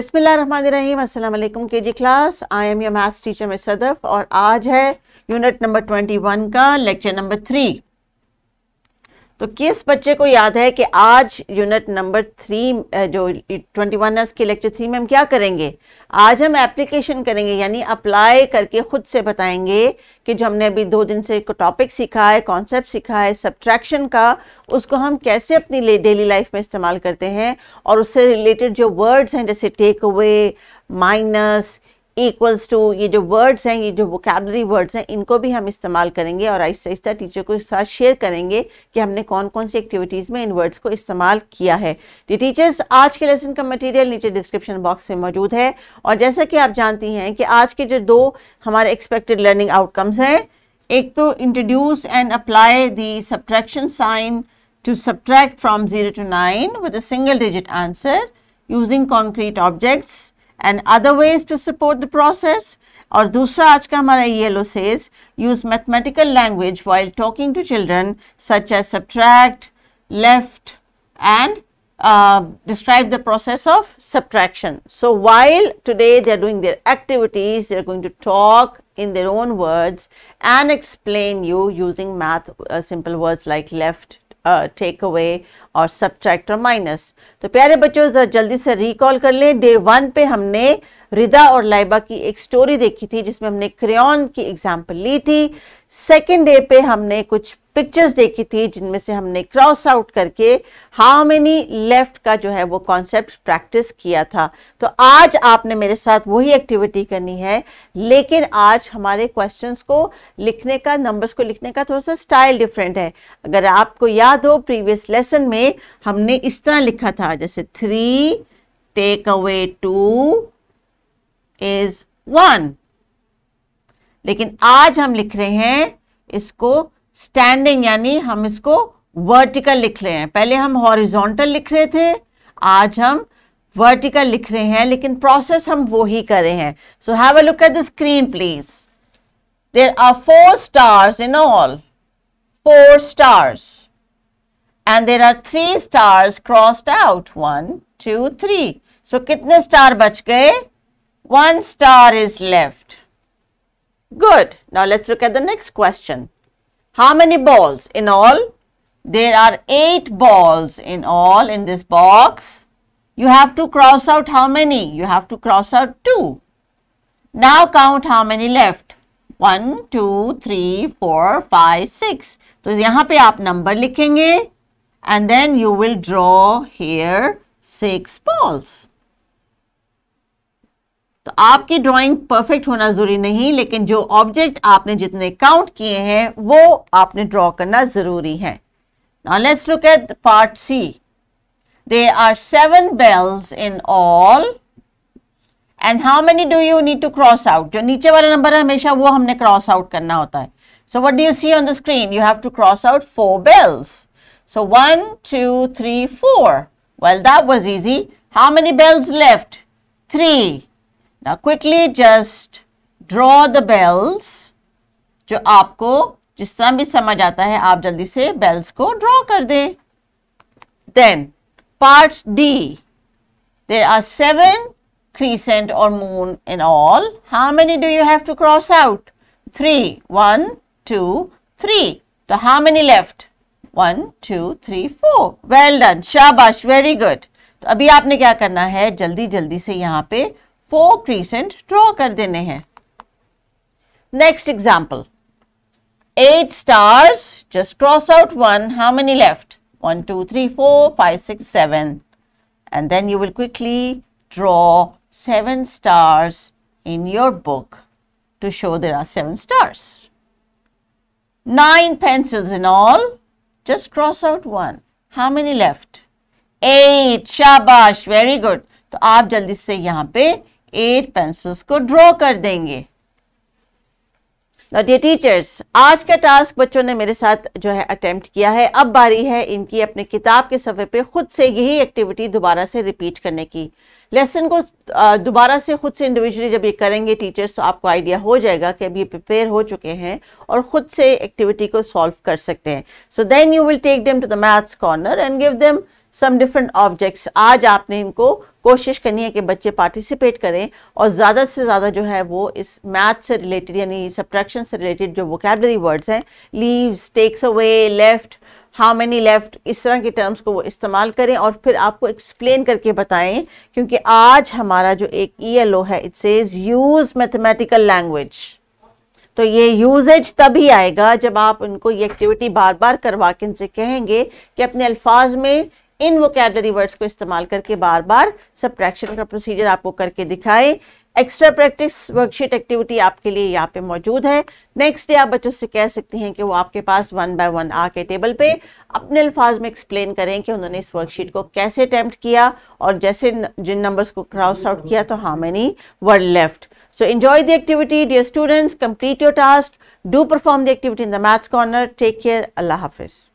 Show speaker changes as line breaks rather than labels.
अस्सलाम वालेकुम K G class I am your maths teacher में सदफ़ और आज है यूनिट नंबर ट्वेंटी वन का लेक्चर नंबर थ्री तो किस बच्चे को याद है कि आज यूनिट नंबर थ्री जो ट्वेंटी वन है उसके लेक्चर थ्री में हम क्या करेंगे आज हम एप्लीकेशन करेंगे यानी अप्लाई करके खुद से बताएंगे कि जो हमने अभी दो दिन से टॉपिक सीखा है कॉन्सेप्ट सीखा है सब्ट्रैक्शन का उसको हम कैसे अपनी डेली लाइफ में इस्तेमाल करते हैं और उससे रिलेटेड जो वर्ड्स हैं जैसे take away minus equals to ये जो वर्ड्स हैं ये जो वोकेबलरी वर्ड्स हैं इनको भी हम इस्तेमाल करेंगे और आहिस्ता आहिस्ता टीचर को इस साथ शेयर करेंगे कि हमने कौन कौन सी एक्टिविटीज़ में इन वर्ड्स को इस्तेमाल किया है जी टीचर्स आज के लेसन का मटेरियल नीचे डिस्क्रिप्शन बॉक्स में मौजूद है और जैसा कि आप जानती हैं कि आज के जो दो हमारे एक्सपेक्टेड लर्निंग आउटकम्स हैं एक तो introduce and apply the subtraction sign to subtract from zero to nine with a single digit answer using concrete objects and other ways to support the process. Or दूसरा आज का हमारा E L O says use mathematical language while talking to children such as subtract left and describe the process of subtraction. So, while today they are doing their activities, they are going to talk in their own words and explain you using math uh, simple words like left, take away और subtract और minus तो प्यारे बच्चों ज़रा जल्दी से recall कर लें डे वन पे हमने रिदा और लाइबा की एक स्टोरी देखी थी जिसमें हमने क्रेन की एग्जाम्पल ली थी सेकेंड डे पे हमने कुछ पिक्चर्स देखी थी जिनमें से हमने क्रॉस आउट करके हाउ मेनी लेफ्ट का जो है वो कॉन्सेप्ट प्रैक्टिस किया था तो आज आपने मेरे साथ वही एक्टिविटी करनी है लेकिन आज हमारे क्वेश्चंस को लिखने का नंबर्स को लिखने का थोड़ा सा स्टाइल डिफरेंट है अगर आपको याद हो प्रीवियस लेसन में हमने इस तरह लिखा था जैसे three take away two is one लेकिन आज हम लिख रहे हैं इसको स्टैंडिंग यानी हम इसको वर्टिकल लिख रहे हैं पहले हम हॉरिजॉन्टल लिख रहे थे आज हम वर्टिकल लिख रहे हैं लेकिन प्रोसेस हम वो ही कर रहे हैं so have a look at the screen please there are four stars in all four stars and there are three stars crossed out one two three so कितने स्टार बच गए one star is left Good. Now let's look at the next question. How many balls in all? There are 8 balls in all in this box. You have to cross out how many? You have to cross out 2. Now count how many left. 1, 2, 3, 4, 5, 6. So, the पे आप number लिखेंगे and then you will draw here 6 balls. तो आपकी drawing perfect होना ज़रूरी नहीं लेकिन जो ऑब्जेक्ट आपने जितने काउंट किए हैं वो आपने ड्रॉ करना ज़रूरी है Now let's look at part C There are seven bells in all and how many do you need to cross out जो नीचे वाला नंबर है हमेशा वो हमने क्रॉस आउट करना होता है so what do you see on the screen you have to cross out four bells so one two three four well that was easy how many bells left three ना quickly just draw the bells जो आपको जिस तरह भी समझ आता है आप जल्दी से बेल्स को ड्रॉ कर दें then part D. There are seven crescent or moon in all. How many do you have to cross out? Three. One, two, three. So how many left? One, two, three, four. Well done. Shabash. Very good. तो अभी आपने क्या करना है जल्दी जल्दी से यहाँ पे फोर क्रीसेंट ड्रॉ कर देने हैं next example eight stars just cross out one how many left one two three four five six seven and then you will quickly draw seven stars in your book to show there are seven stars nine pencils in all just cross out one how many left eight शाबाश very good तो आप जल्दी से यहां पर eight pencils को draw कर देंगे डियर टीचर्स आज का टास्क बच्चों ने मेरे साथ जो है अटेम्प्ट किया है अब बारी है इनकी अपने किताब के सफ़े पे खुद से यही एक्टिविटी दोबारा से रिपीट करने की लेसन को दोबारा से खुद से इंडिविजुअली जब ये करेंगे टीचर्स तो आपको आइडिया हो जाएगा कि अभी प्रिपेयर हो चुके हैं और ख़ुद से एक्टिविटी को सॉल्व कर सकते हैं so then you will take them to the maths corner and give them some different objects आज आपने इनको कोशिश करनी है कि बच्चे पार्टिसिपेट करें और ज़्यादा से ज़्यादा जो है वो इस मैथ से रिलेटेड यानी सब्ट्रैक्शन से रिलेटेड जो वोकेबलरी वर्ड्स हैं leaves takes away left how many left इस तरह के टर्म्स को वो इस्तेमाल करें और फिर आपको एक्सप्लेन करके बताएं क्योंकि आज हमारा जो एक ई एल ओ है it says use mathematical language तो ये यूजेज तभी आएगा जब आप उनको ये एक्टिविटी बार बार करवा के इनसे कहेंगे कि अपने अल्फाज में इन वोकेबलरी वर्ड्स को इस्तेमाल करके बार बार सब्ट्रैक्शन का प्रोसीजर आपको करके दिखाएं एक्स्ट्रा प्रैक्टिस वर्कशीट एक्टिविटी आपके लिए यहाँ पे मौजूद है नेक्स्ट डे आप बच्चों से कह सकते हैं कि वो आपके पास वन बाय वन आके टेबल पे अपने अल्फाज में एक्सप्लेन करें कि उन्होंने इस वर्कशीट को कैसे अटैम्प्ट किया और जैसे जिन नंबर्स को क्रॉस आउट किया तो how many word left so enjoy the activity dear students complete your task do perform the activity in the maths corner take care अल्लाह हाफिज़